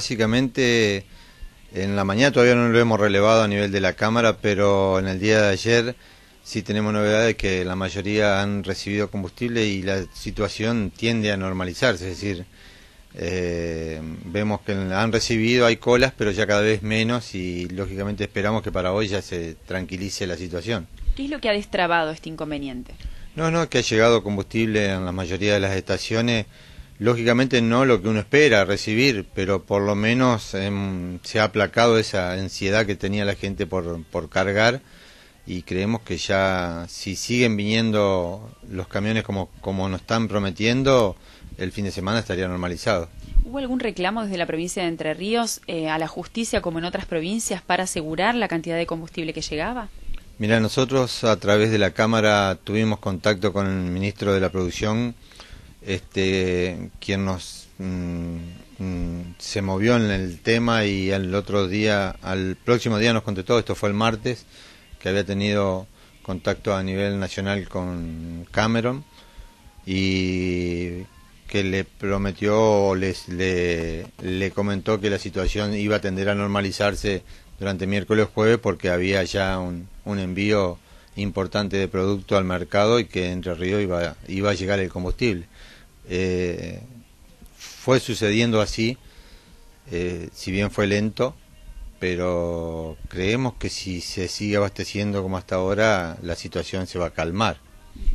Básicamente, en la mañana todavía no lo hemos relevado a nivel de la Cámara, pero en el día de ayer sí tenemos novedades que la mayoría han recibido combustible y la situación tiende a normalizarse. Es decir, eh, vemos que han recibido, hay colas, pero ya cada vez menos y lógicamente esperamos que para hoy ya se tranquilice la situación. ¿Qué es lo que ha destrabado este inconveniente? No, no, que ha llegado combustible en la mayoría de las estaciones lógicamente no lo que uno espera recibir, pero por lo menos em, se ha aplacado esa ansiedad que tenía la gente por, por cargar y creemos que ya si siguen viniendo los camiones como, como nos están prometiendo, el fin de semana estaría normalizado. ¿Hubo algún reclamo desde la provincia de Entre Ríos eh, a la justicia, como en otras provincias, para asegurar la cantidad de combustible que llegaba? Mira, nosotros a través de la Cámara tuvimos contacto con el ministro de la Producción, este, quien nos mm, mm, se movió en el tema y al otro día, al próximo día nos contestó, esto fue el martes, que había tenido contacto a nivel nacional con Cameron y que le prometió, les, le, comentó que la situación iba a tender a normalizarse durante miércoles jueves porque había ya un, un envío importante de producto al mercado y que Entre río iba, iba a llegar el combustible. Eh, fue sucediendo así, eh, si bien fue lento, pero creemos que si se sigue abasteciendo como hasta ahora, la situación se va a calmar.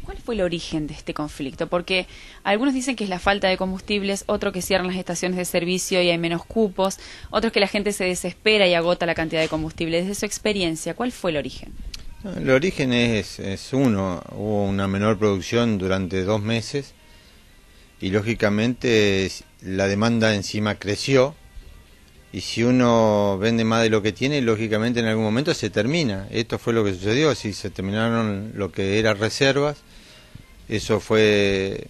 ¿Cuál fue el origen de este conflicto? Porque algunos dicen que es la falta de combustibles, otro que cierran las estaciones de servicio y hay menos cupos, otros que la gente se desespera y agota la cantidad de combustible. Desde su experiencia, ¿cuál fue el origen? El origen es, es uno, hubo una menor producción durante dos meses y lógicamente la demanda encima creció y si uno vende más de lo que tiene, lógicamente en algún momento se termina. Esto fue lo que sucedió, si se terminaron lo que eran reservas, eso fue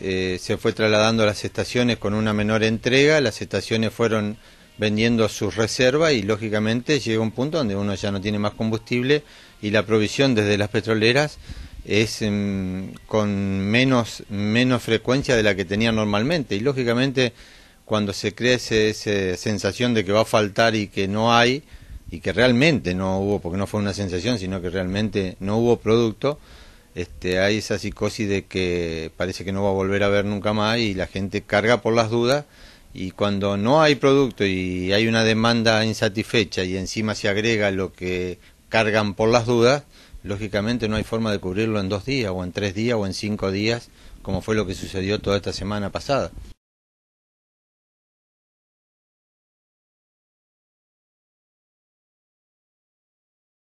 eh, se fue trasladando a las estaciones con una menor entrega, las estaciones fueron vendiendo sus reservas y lógicamente llega un punto donde uno ya no tiene más combustible y la provisión desde las petroleras es em, con menos, menos frecuencia de la que tenía normalmente y lógicamente cuando se crece esa sensación de que va a faltar y que no hay y que realmente no hubo, porque no fue una sensación, sino que realmente no hubo producto, este, hay esa psicosis de que parece que no va a volver a ver nunca más y la gente carga por las dudas y cuando no hay producto y hay una demanda insatisfecha y encima se agrega lo que cargan por las dudas, lógicamente no hay forma de cubrirlo en dos días o en tres días o en cinco días, como fue lo que sucedió toda esta semana pasada.